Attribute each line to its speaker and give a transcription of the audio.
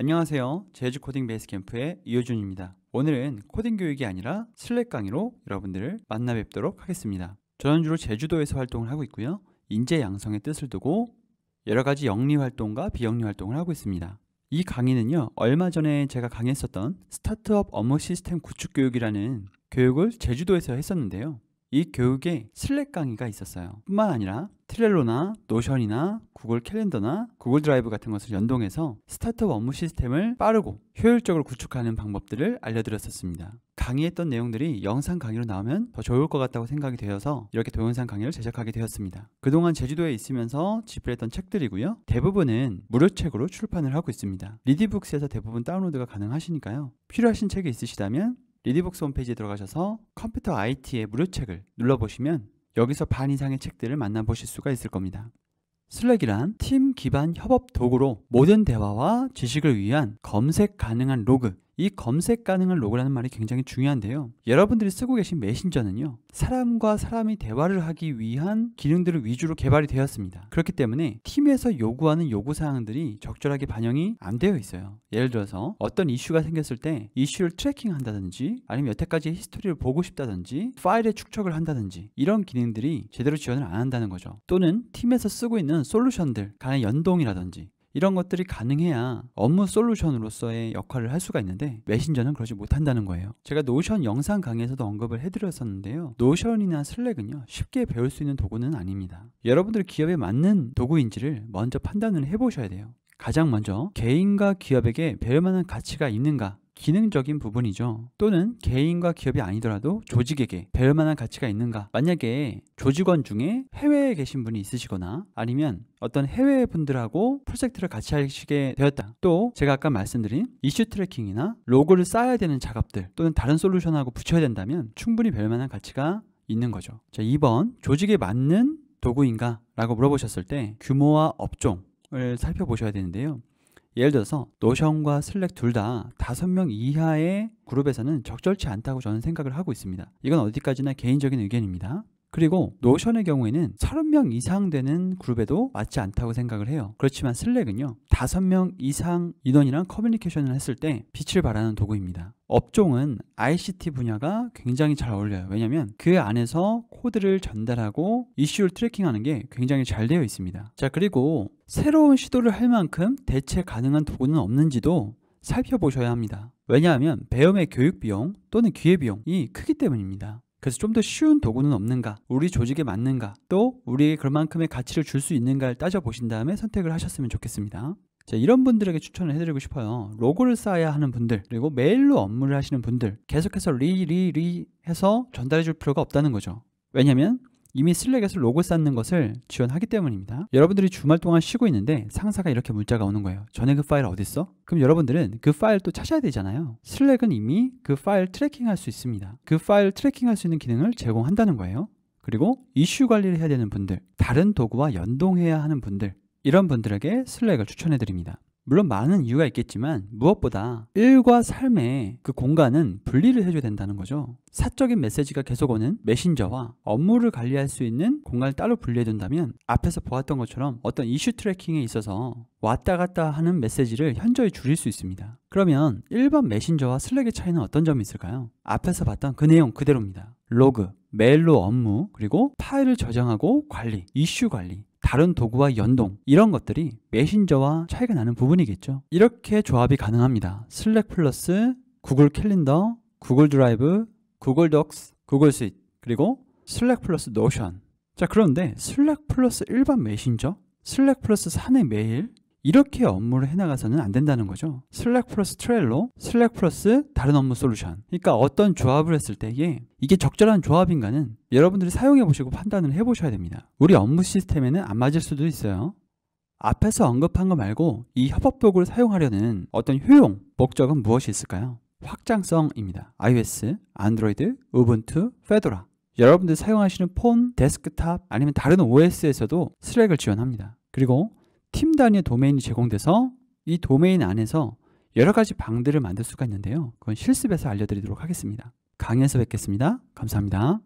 Speaker 1: 안녕하세요. 제주 코딩 베이스 캠프의 이효준입니다. 오늘은 코딩 교육이 아니라 슬랙 강의로 여러분들을 만나 뵙도록 하겠습니다. 저는 주로 제주도에서 활동을 하고 있고요. 인재 양성의 뜻을 두고 여러 가지 영리 활동과 비영리 활동을 하고 있습니다. 이 강의는요. 얼마 전에 제가 강의했었던 스타트업 업무 시스템 구축 교육이라는 교육을 제주도에서 했었는데요. 이 교육에 슬랙 강의가 있었어요. 뿐만 아니라 트렐로나 노션이나 구글 캘린더나 구글 드라이브 같은 것을 연동해서 스타트업 업무 시스템을 빠르고 효율적으로 구축하는 방법들을 알려드렸었습니다. 강의했던 내용들이 영상 강의로 나오면 더 좋을 것 같다고 생각이 되어서 이렇게 동영상 강의를 제작하게 되었습니다. 그동안 제주도에 있으면서 집필했던 책들이고요. 대부분은 무료책으로 출판을 하고 있습니다. 리디북스에서 대부분 다운로드가 가능하시니까요. 필요하신 책이 있으시다면 리디북스 홈페이지에 들어가셔서 컴퓨터 IT의 무료 책을 눌러보시면 여기서 반 이상의 책들을 만나보실 수가 있을 겁니다. 슬랙이란 팀 기반 협업 도구로 모든 대화와 지식을 위한 검색 가능한 로그, 이 검색 가능한 로그라는 말이 굉장히 중요한데요. 여러분들이 쓰고 계신 메신저는요. 사람과 사람이 대화를 하기 위한 기능들을 위주로 개발이 되었습니다. 그렇기 때문에 팀에서 요구하는 요구 사항들이 적절하게 반영이 안 되어 있어요. 예를 들어서 어떤 이슈가 생겼을 때 이슈를 트래킹한다든지 아니면 여태까지 의 히스토리를 보고 싶다든지 파일의 축적을 한다든지 이런 기능들이 제대로 지원을 안 한다는 거죠. 또는 팀에서 쓰고 있는 솔루션들 간의 연동이라든지 이런 것들이 가능해야 업무 솔루션으로서의 역할을 할 수가 있는데 메신저는 그러지 못한다는 거예요. 제가 노션 영상 강의에서도 언급을 해드렸었는데요. 노션이나 슬랙은요. 쉽게 배울 수 있는 도구는 아닙니다. 여러분들 기업에 맞는 도구인지를 먼저 판단을 해보셔야 돼요. 가장 먼저 개인과 기업에게 배울 만한 가치가 있는가 기능적인 부분이죠. 또는 개인과 기업이 아니더라도 조직에게 배울 만한 가치가 있는가. 만약에 조직원 중에 해외에 계신 분이 있으시거나 아니면 어떤 해외 분들하고 프로젝트를 같이 하시게 되었다. 또 제가 아까 말씀드린 이슈 트래킹이나 로고를 쌓아야 되는 작업들 또는 다른 솔루션하고 붙여야 된다면 충분히 배울 만한 가치가 있는 거죠. 자, 2번 조직에 맞는 도구인가? 라고 물어보셨을 때 규모와 업종을 살펴보셔야 되는데요. 예를 들어서 노션과 슬랙 둘 다5명 이하의 그룹에서는 적절치 않다고 저는 생각을 하고 있습니다. 이건 어디까지나 개인적인 의견입니다. 그리고 노션의 경우에는 30명 이상 되는 그룹에도 맞지 않다고 생각을 해요. 그렇지만 슬랙은요. 5명 이상 인원이랑 커뮤니케이션을 했을 때 빛을 발하는 도구입니다. 업종은 ICT 분야가 굉장히 잘 어울려요. 왜냐면 하그 안에서 코드를 전달하고 이슈를 트래킹하는 게 굉장히 잘 되어 있습니다. 자, 그리고 새로운 시도를 할 만큼 대체 가능한 도구는 없는지도 살펴보셔야 합니다. 왜냐하면 배움의 교육 비용 또는 기회 비용이 크기 때문입니다. 그래서 좀 더 쉬운 도구는 없는가? 우리 조직에 맞는가? 또 우리의 그만큼의 가치를 줄 수 있는가를 따져보신 다음에 선택을 하셨으면 좋겠습니다. 자, 이런 분들에게 추천을 해드리고 싶어요. 로고를 쌓아야 하는 분들, 그리고 메일로 업무를 하시는 분들, 계속해서 리, 리, 리 해서 전달해줄 필요가 없다는 거죠. 왜냐면 이미 슬랙에서 로고 쌓는 것을 지원하기 때문입니다. 여러분들이 주말 동안 쉬고 있는데 상사가 이렇게 문자가 오는 거예요. 전에 그 파일 어딨어? 그럼 여러분들은 그 파일 또 찾아야 되잖아요. 슬랙은 이미 그 파일 트래킹할 수 있습니다. 그 파일 트래킹할 수 있는 기능을 제공한다는 거예요. 그리고 이슈 관리를 해야 되는 분들, 다른 도구와 연동해야 하는 분들, 이런 분들에게 슬랙을 추천해 드립니다. 물론 많은 이유가 있겠지만 무엇보다 일과 삶의 그 공간은 분리를 해줘야 된다는 거죠. 사적인 메시지가 계속 오는 메신저와 업무를 관리할 수 있는 공간을 따로 분리해둔다면 앞에서 보았던 것처럼 어떤 이슈 트래킹에 있어서 왔다 갔다 하는 메시지를 현저히 줄일 수 있습니다. 그러면 일반 메신저와 슬랙의 차이는 어떤 점이 있을까요? 앞에서 봤던 그 내용 그대로입니다. 로그, 메일로 업무, 그리고 파일을 저장하고 관리, 이슈 관리, 다른 도구와 연동 이런 것들이 메신저와 차이가 나는 부분이겠죠 이렇게 조합이 가능합니다 슬랙 플러스 구글 캘린더 구글 드라이브 구글 덕스 구글 시트 그리고 슬랙 플러스 노션 자 그런데 슬랙 플러스 일반 메신저 슬랙 플러스 사내 메일 이렇게 업무를 해나가서는 안 된다는 거죠. 슬랙 플러스 트렐로, 슬랙 플러스 다른 업무 솔루션. 그러니까 어떤 조합을 했을 때에 이게 적절한 조합인가는 여러분들이 사용해 보시고 판단을 해 보셔야 됩니다. 우리 업무 시스템에는 안 맞을 수도 있어요. 앞에서 언급한 거 말고 이 협업복을 사용하려는 어떤 효용, 목적은 무엇이 있을까요? 확장성입니다. iOS, 안드로이드, 우분투, 페도라. 여러분들 사용하시는 폰, 데스크탑 아니면 다른 OS에서도 슬랙을 지원합니다. 그리고 팀 단위의 도메인이 제공돼서 이 도메인 안에서 여러 가지 방들을 만들 수가 있는데요. 그건 실습에서 알려드리도록 하겠습니다. 강의에서 뵙겠습니다. 감사합니다.